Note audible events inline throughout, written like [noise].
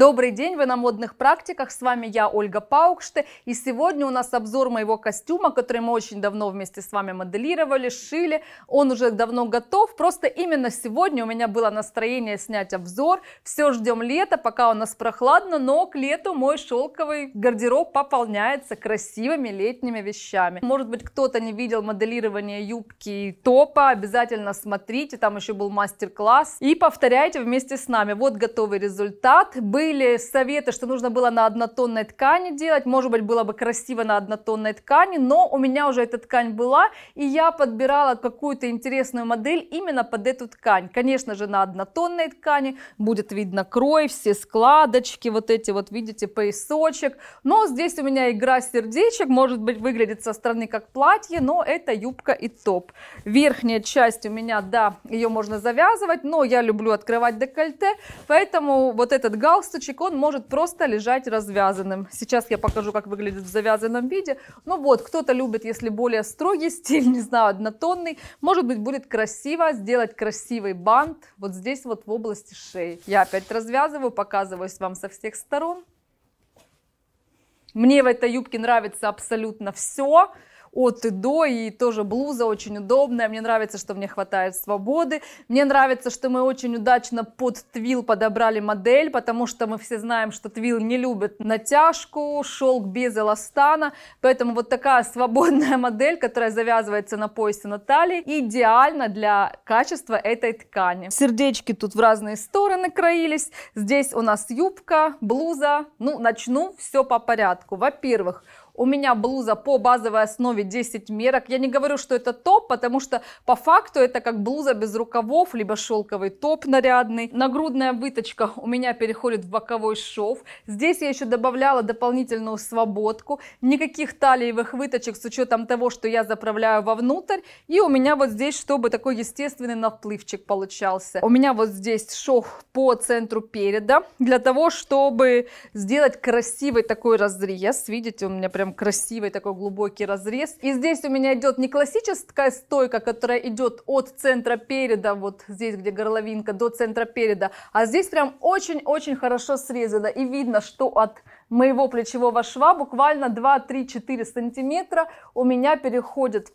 Добрый день, вы на модных практиках, с вами я, Ольга Паукште, и сегодня у нас обзор моего костюма, который мы очень давно вместе с вами моделировали, шили, он уже давно готов, просто именно сегодня у меня было настроение снять обзор, все ждем лета, пока у нас прохладно, но к лету мой шелковый гардероб пополняется красивыми летними вещами. Может быть, кто-то не видел моделирование юбки и топа, обязательно смотрите, там еще был мастер-класс, и повторяйте вместе с нами, вот готовый результат, были были советы, что нужно было на однотонной ткани делать, может быть, было бы красиво на однотонной ткани, но у меня уже эта ткань была, и я подбирала какую-то интересную модель именно под эту ткань. Конечно же, на однотонной ткани будет видно крой, все складочки, вот эти вот, видите, поясочек, но здесь у меня игра сердечек, может быть, выглядит со стороны как платье, но это юбка и топ. Верхняя часть у меня, да, ее можно завязывать, но я люблю открывать декольте, поэтому вот этот галстук косочек он может просто лежать развязанным. Сейчас я покажу, как выглядит в завязанном виде. Ну вот, кто-то любит, если более строгий [laughs] стиль, не знаю, однотонный. Может быть, будет красиво сделать красивый бант вот здесь вот в области шеи. Я опять развязываю, показываюсь вам со всех сторон. Мне в этой юбке нравится абсолютно все от и до, и тоже блуза очень удобная, мне нравится, что мне хватает свободы, мне нравится, что мы очень удачно под твил подобрали модель, потому что мы все знаем, что твил не любит натяжку, шелк без эластана, поэтому вот такая свободная [laughs] модель, которая завязывается на поясе на талии, идеально для качества этой ткани. Сердечки тут в разные стороны кроились здесь у нас юбка, блуза, ну начну все по порядку. Во-первых, у меня блуза по базовой основе 10 мерок. Я не говорю, что это топ, потому что по факту это как блуза без рукавов, либо шелковый топ нарядный. Нагрудная выточка у меня переходит в боковой шов. Здесь я еще добавляла дополнительную свободку. Никаких талиевых выточек с учетом того, что я заправляю вовнутрь. И у меня вот здесь, чтобы такой естественный наплывчик получался. У меня вот здесь шов по центру переда для того, чтобы сделать красивый такой разрез. Видите, у меня прям прям красивый такой глубокий разрез. И здесь у меня идет не классическая стойка, которая идет от центра переда, вот здесь, где горловинка, до центра переда, а здесь прям очень-очень хорошо срезано. И видно, что от моего плечевого шва буквально 2-3-4 сантиметра у меня переходит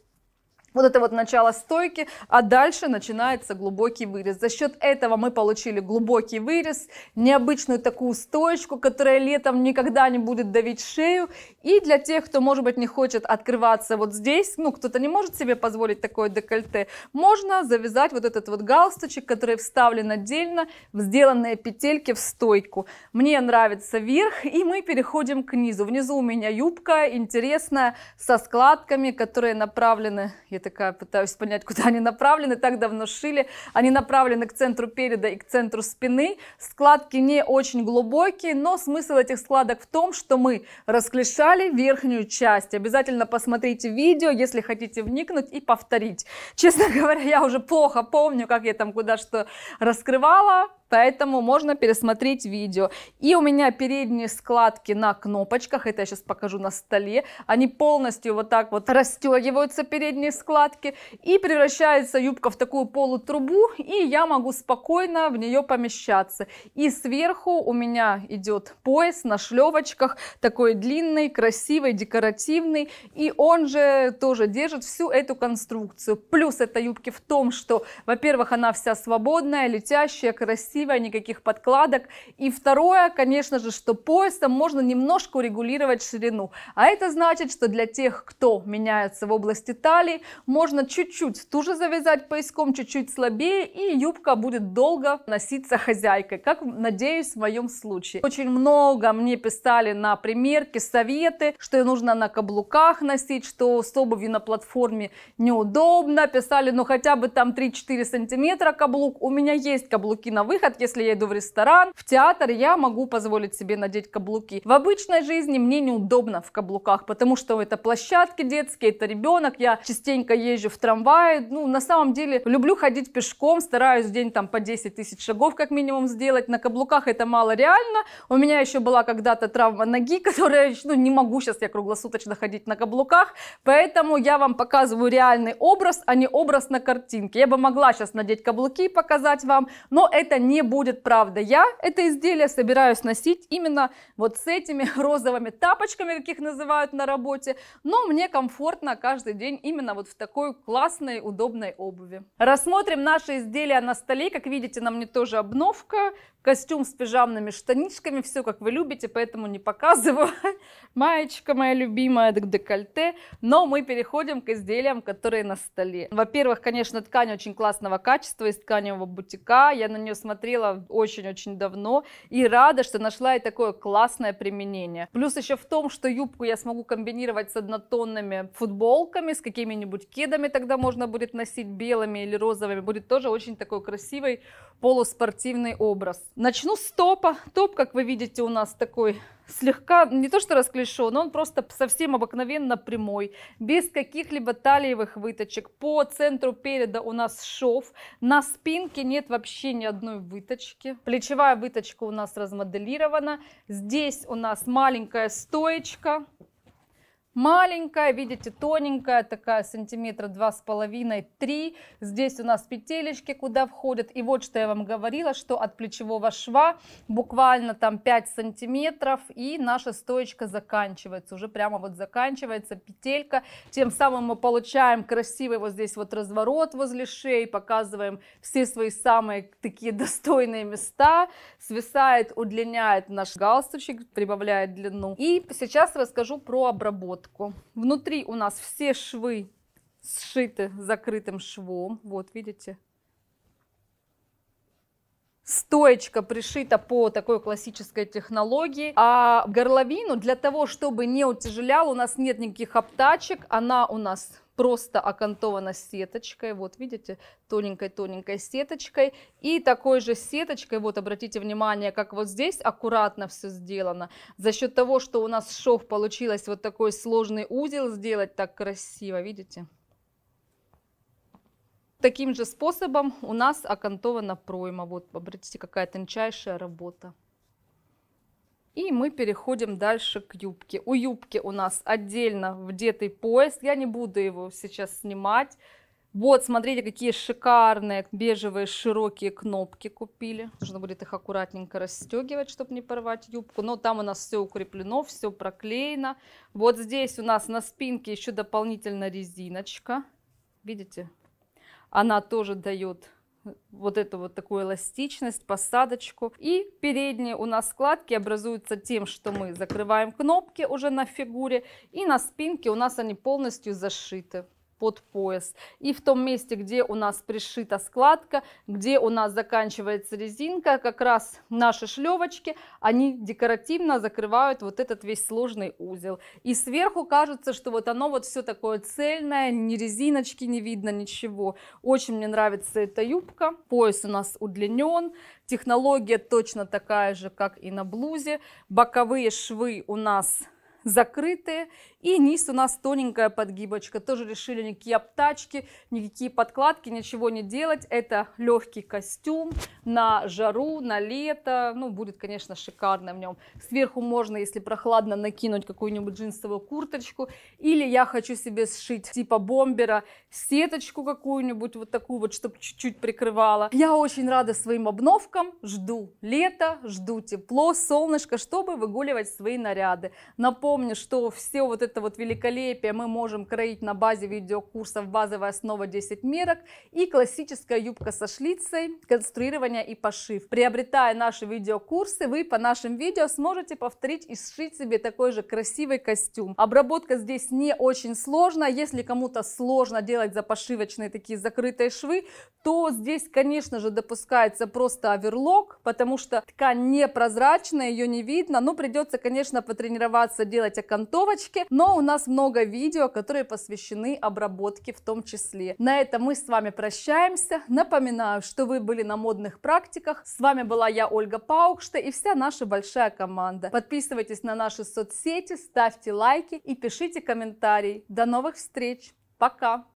вот это вот начало стойки, а дальше начинается глубокий вырез. За счет этого мы получили глубокий вырез, необычную такую стоечку, которая летом никогда не будет давить шею. И для тех, кто, может быть, не хочет открываться вот здесь, ну, кто-то не может себе позволить такое декольте, можно завязать вот этот вот галстучек, который вставлен отдельно в сделанные петельки в стойку. Мне нравится верх, и мы переходим к низу. Внизу у меня юбка интересная, со складками, которые направлены, я такая пытаюсь понять, куда они направлены, так давно шили. Они направлены к центру переда и к центру спины. Складки не очень глубокие, но смысл этих складок в том, что мы расклешали верхнюю часть. Обязательно посмотрите видео, если хотите вникнуть и повторить. Честно [laughs] говоря, я уже плохо помню, как я там куда что раскрывала, поэтому можно пересмотреть видео. И у меня передние складки на кнопочках, это я сейчас покажу на столе, они полностью вот так вот расстегиваются, передние складки, и превращается юбка в такую полутрубу, и я могу спокойно в нее помещаться. И сверху у меня идет пояс на шлевочках, такой длинный, красивый, декоративный, и он же тоже держит всю эту конструкцию. Плюс этой юбки в том, что, во-первых, она вся свободная, летящая, красивая, красивая, никаких подкладок. И второе, конечно же, что поясом можно немножко урегулировать ширину. А это значит, что для тех, кто меняется в области талии, можно чуть-чуть туже завязать пояском, чуть-чуть слабее, и юбка будет долго носиться хозяйкой, как, надеюсь, в моем случае. Очень много мне писали на примерке советы, что нужно на каблуках носить, что с обувью на платформе неудобно. Писали, ну хотя бы там 3-4 сантиметра каблук. У меня есть каблуки на выход, выход, если я иду в ресторан, в театр, я могу позволить себе надеть каблуки. В обычной жизни мне неудобно в каблуках, потому что это площадки детские, это ребенок, я частенько езжу в трамвае, ну, на самом деле, люблю ходить пешком, стараюсь в день там по 10 тысяч шагов как минимум сделать, на каблуках это мало реально, у меня еще была когда-то травма ноги, [laughs] которая, ну, не могу сейчас я круглосуточно ходить на каблуках, поэтому я вам показываю реальный образ, а не образ на картинке. Я бы могла сейчас надеть каблуки и показать вам, но это не не будет правда. Я это изделие собираюсь носить именно вот с этими [laughs] розовыми тапочками, как их называют на работе, но мне комфортно каждый день именно вот в такой классной, удобной обуви. Рассмотрим наши изделия на столе. Как видите, на мне тоже обновка, костюм с пижамными штанишками, все как вы любите, поэтому не показываю. [laughs] Маечка моя любимая, декольте. Но мы переходим к изделиям, которые на столе. Во-первых, конечно, ткань очень классного качества из тканевого бутика. Я на нее смотрела смотрела очень-очень давно и рада, что нашла и такое классное применение. Плюс еще в том, что юбку я смогу комбинировать с однотонными футболками, с какими-нибудь кедами тогда можно будет носить, белыми или розовыми. Будет тоже очень такой красивый полуспортивный образ. Начну с топа. Топ, как вы видите, у нас такой слегка, не то что расклешен, но он просто совсем обыкновенно прямой, без каких-либо талиевых выточек. По центру переда у нас шов, на спинке нет вообще ни одной выточки. Плечевая выточка у нас размоделирована, здесь у нас маленькая стоечка, маленькая, видите, тоненькая, такая сантиметра два с половиной, три. Здесь у нас петелечки, куда входят. И вот что я вам говорила, что от плечевого шва буквально там 5 сантиметров и наша стоечка заканчивается. Уже прямо вот заканчивается петелька. Тем самым мы получаем красивый вот здесь вот разворот возле шеи, показываем все свои самые такие достойные места. Свисает, удлиняет наш галстучек, прибавляет длину. И сейчас расскажу про обработку щетку. Внутри у нас все швы сшиты закрытым швом. Вот, видите? Стоечка пришита по такой классической технологии, а горловину для того, чтобы не утяжелял, у нас нет никаких обтачек, она у нас просто окантована сеточкой, вот видите, тоненькой-тоненькой сеточкой, и такой же сеточкой, вот обратите внимание, как вот здесь аккуратно все сделано, за счет того, что у нас шов получилось вот такой сложный узел сделать так красиво, видите? таким же способом у нас окантована пройма. Вот, обратите, какая тончайшая работа. И мы переходим дальше к юбке. У юбки у нас отдельно вдетый пояс. Я не буду его сейчас снимать. Вот, смотрите, какие шикарные бежевые широкие кнопки купили. Нужно будет их аккуратненько расстегивать, чтобы не порвать юбку. Но там у нас все укреплено, все проклеено. Вот здесь у нас на спинке еще дополнительно резиночка. Видите? Она тоже дает э, вот эту вот такую эластичность, посадочку. И передние у нас складки образуются тем, что мы закрываем кнопки уже на фигуре, и на спинке у нас они полностью зашиты под пояс. И в том месте, где у нас пришита складка, где у нас заканчивается резинка, как раз наши шлевочки, они декоративно закрывают вот этот весь сложный узел. И сверху кажется, что вот оно вот все такое цельное, ни резиночки не видно, ничего. Очень мне нравится эта юбка. Пояс у нас удлинен, технология точно такая же, как и на блузе. Боковые швы у нас закрытые. И низ у нас тоненькая подгибочка. Тоже решили никакие обтачки, никакие подкладки, ничего не делать. Это легкий костюм на жару, на лето. Ну, будет, конечно, шикарно в нем. Сверху можно, если прохладно, накинуть какую-нибудь джинсовую курточку. Или я хочу себе сшить типа бомбера сеточку какую-нибудь, вот такую вот, чтобы чуть-чуть прикрывала. Я очень рада своим обновкам. Жду лето, жду тепло, солнышко, чтобы выгуливать свои наряды. Напомню, Напомню, что все вот это вот великолепие мы можем кроить на базе видеокурсов «Базовая основа 10 мерок» и классическая юбка со шлицей, конструирование и пошив. Приобретая наши видеокурсы, вы по нашим видео сможете повторить и сшить себе такой же красивый костюм. Обработка здесь не очень сложная. Если кому-то сложно делать запошивочные такие закрытые швы, то здесь, конечно же, допускается просто оверлок, потому что ткань непрозрачная, ее не видно, но придется, конечно, потренироваться делать делать окантовочки, но у нас много видео, которые посвящены обработке в том числе. На этом мы с вами прощаемся. Напоминаю, что вы были на модных практиках. С вами была я, Ольга Паукшта и вся наша большая команда. Подписывайтесь на наши соцсети, ставьте лайки и пишите комментарии. До новых встреч! Пока!